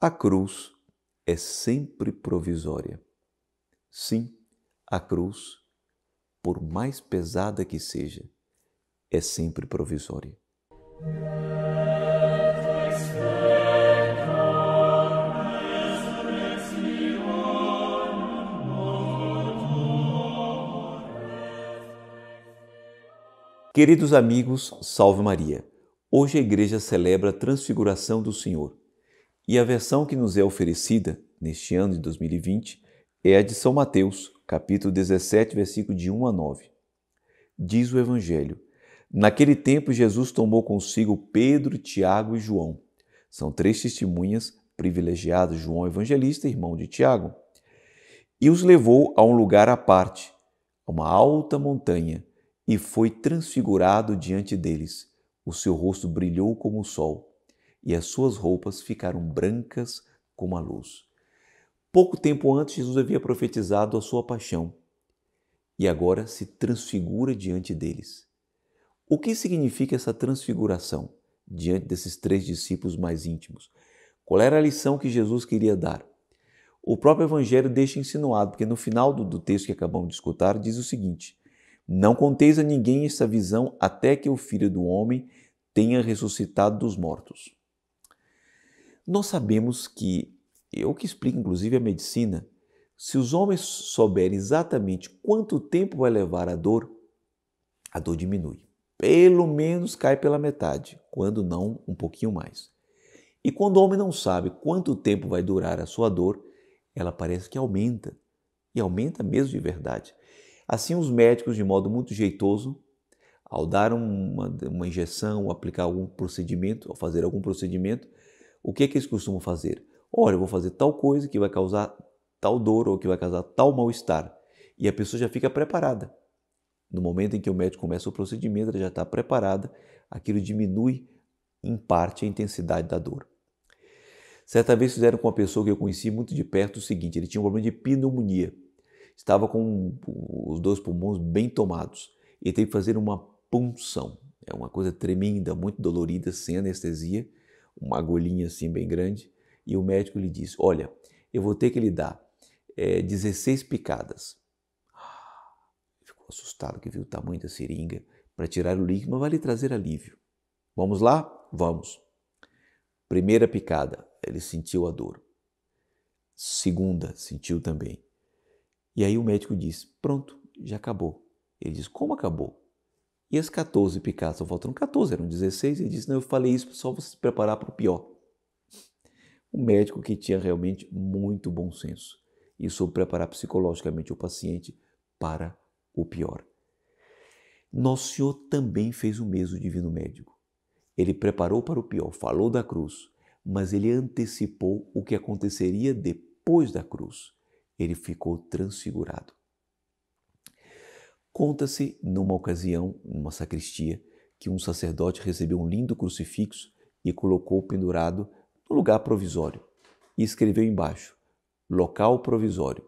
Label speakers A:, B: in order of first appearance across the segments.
A: A cruz é sempre provisória. Sim, a cruz, por mais pesada que seja, é sempre provisória. Queridos amigos, salve Maria. Hoje a igreja celebra a transfiguração do Senhor. E a versão que nos é oferecida neste ano de 2020 é a de São Mateus, capítulo 17, versículo de 1 a 9. Diz o Evangelho: Naquele tempo, Jesus tomou consigo Pedro, Tiago e João. São três testemunhas privilegiadas, João Evangelista, irmão de Tiago. E os levou a um lugar à parte, a uma alta montanha, e foi transfigurado diante deles. O seu rosto brilhou como o sol e as suas roupas ficaram brancas como a luz. Pouco tempo antes, Jesus havia profetizado a sua paixão e agora se transfigura diante deles. O que significa essa transfiguração diante desses três discípulos mais íntimos? Qual era a lição que Jesus queria dar? O próprio Evangelho deixa insinuado, porque no final do, do texto que acabamos de escutar, diz o seguinte: Não conteis a ninguém esta visão até que o filho do homem tenha ressuscitado dos mortos. Nós sabemos que, eu que explico inclusive a medicina, se os homens souberem exatamente quanto tempo vai levar a dor, a dor diminui. Pelo menos cai pela metade, quando não um pouquinho mais. E quando o homem não sabe quanto tempo vai durar a sua dor, ela parece que aumenta. E aumenta mesmo de verdade. Assim, os médicos, de modo muito jeitoso, ao dar uma, uma injeção, ou aplicar algum procedimento, ou fazer algum procedimento, o que, é que eles costumam fazer? Olha, eu vou fazer tal coisa que vai causar tal dor ou que vai causar tal mal-estar. E a pessoa já fica preparada. No momento em que o médico começa o procedimento, ela já está preparada, aquilo diminui em parte a intensidade da dor. Certa vez fizeram com uma pessoa que eu conheci muito de perto o seguinte: ele tinha um problema de pneumonia, estava com os dois pulmões bem tomados e teve que fazer uma punção. É uma coisa tremenda, muito dolorida, sem anestesia, uma agulhinha assim bem grande, e o médico lhe disse Olha, eu vou ter que lhe dar é, eh, 16 picadas. Ficou assustado que viu o tamanho da seringa para tirar o líquido, mas vai lhe trazer alívio. Vamos lá? Vamos. Primeira picada, ele sentiu a dor. Segunda, sentiu também. E aí o médico disse Pronto, já acabou. Ele diz: Como acabou? E as 14 picadas? só faltam 14, eram 16, e disse: Não, eu falei isso só para se preparar para o pior. Um médico que tinha realmente muito bom senso e soube preparar psicologicamente o paciente para o pior. Nosso Senhor também fez o mesmo divino médico. Ele preparou para o pior, falou da cruz, mas ele antecipou o que aconteceria depois da cruz. Ele ficou transfigurado. Conta-se, numa ocasião, numa sacristia, que um sacerdote recebeu um lindo crucifixo e colocou pendurado no lugar provisório e escreveu embaixo: local provisório.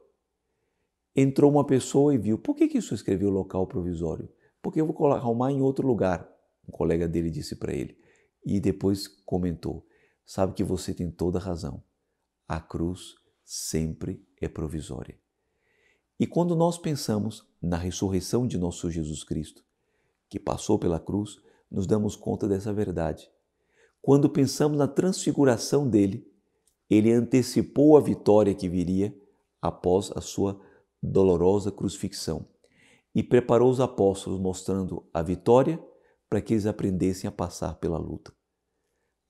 A: Entrou uma pessoa e viu: por que, que isso escreveu local provisório? Porque eu vou arrumar em outro lugar. Um colega dele disse para ele. E depois comentou: sabe que você tem toda razão. A cruz sempre é provisória. E quando nós pensamos na ressurreição de nosso Jesus Cristo, que passou pela cruz, nos damos conta dessa verdade. Quando pensamos na transfiguração dele, ele antecipou a vitória que viria após a sua dolorosa crucifixão e preparou os apóstolos mostrando a vitória para que eles aprendessem a passar pela luta.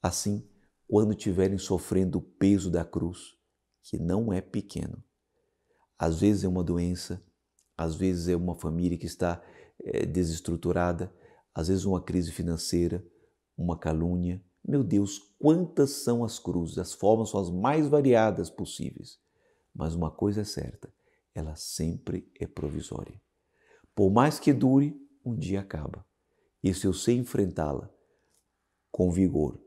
A: Assim, quando estiverem sofrendo o peso da cruz, que não é pequeno, às vezes é uma doença, às vezes é uma família que está é, desestruturada, às vezes uma crise financeira, uma calúnia. Meu Deus, quantas são as cruzes? As formas são as mais variadas possíveis. Mas uma coisa é certa: ela sempre é provisória. Por mais que dure, um dia acaba. E se eu sei enfrentá-la com vigor,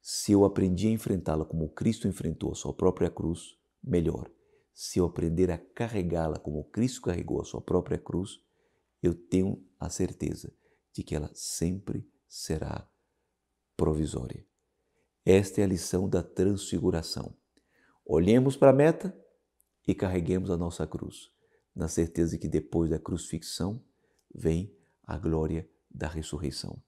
A: se eu aprendi a enfrentá-la como Cristo enfrentou a sua própria cruz, melhor se eu aprender a carregá-la como Cristo carregou a sua própria cruz, eu tenho a certeza de que ela sempre será provisória. Esta é a lição da transfiguração. Olhemos para a meta e carreguemos a nossa cruz, na certeza de que depois da crucifixão vem a glória da ressurreição.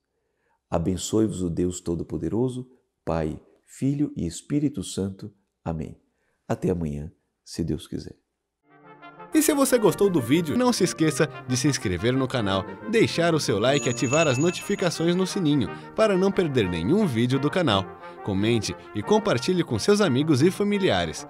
A: Abençoe-vos o Deus Todo-Poderoso, Pai, Filho e Espírito Santo. Amém. Até amanhã se Deus quiser. E se você gostou do vídeo, não se esqueça de se inscrever no canal, deixar o seu like e ativar as notificações no sininho para não perder nenhum vídeo do canal. Comente e compartilhe com seus amigos e familiares.